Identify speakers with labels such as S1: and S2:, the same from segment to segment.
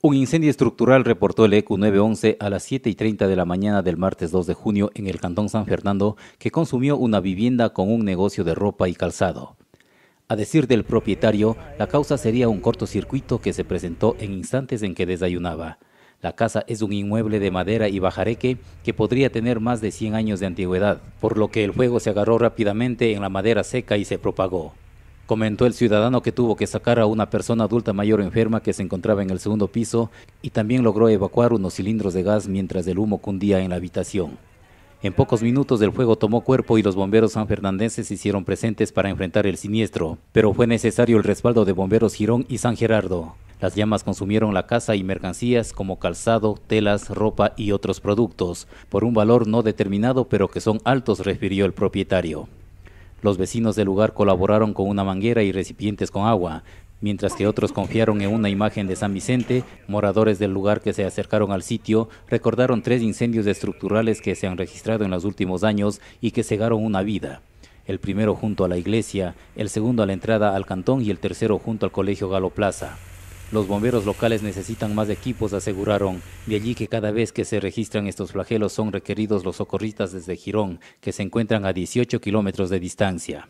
S1: Un incendio estructural reportó el EQ 911 a las 7 y 30 de la mañana del martes 2 de junio en el Cantón San Fernando, que consumió una vivienda con un negocio de ropa y calzado. A decir del propietario, la causa sería un cortocircuito que se presentó en instantes en que desayunaba. La casa es un inmueble de madera y bajareque que podría tener más de 100 años de antigüedad, por lo que el fuego se agarró rápidamente en la madera seca y se propagó comentó el ciudadano que tuvo que sacar a una persona adulta mayor enferma que se encontraba en el segundo piso y también logró evacuar unos cilindros de gas mientras el humo cundía en la habitación. En pocos minutos el fuego tomó cuerpo y los bomberos sanfernandenses se hicieron presentes para enfrentar el siniestro, pero fue necesario el respaldo de bomberos Girón y San Gerardo. Las llamas consumieron la casa y mercancías como calzado, telas, ropa y otros productos, por un valor no determinado pero que son altos, refirió el propietario. Los vecinos del lugar colaboraron con una manguera y recipientes con agua, mientras que otros confiaron en una imagen de San Vicente, moradores del lugar que se acercaron al sitio recordaron tres incendios estructurales que se han registrado en los últimos años y que cegaron una vida. El primero junto a la iglesia, el segundo a la entrada al cantón y el tercero junto al colegio Galo Plaza. Los bomberos locales necesitan más equipos, aseguraron. De allí que cada vez que se registran estos flagelos son requeridos los socorristas desde Girón, que se encuentran a 18 kilómetros de distancia.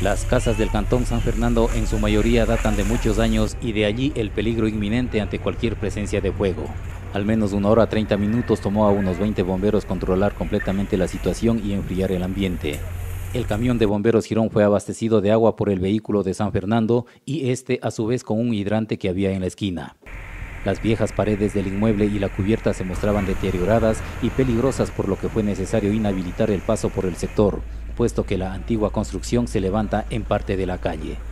S1: Las casas del Cantón San Fernando en su mayoría datan de muchos años y de allí el peligro inminente ante cualquier presencia de fuego. Al menos una hora 30 minutos tomó a unos 20 bomberos controlar completamente la situación y enfriar el ambiente. El camión de bomberos Girón fue abastecido de agua por el vehículo de San Fernando y este a su vez con un hidrante que había en la esquina. Las viejas paredes del inmueble y la cubierta se mostraban deterioradas y peligrosas por lo que fue necesario inhabilitar el paso por el sector, puesto que la antigua construcción se levanta en parte de la calle.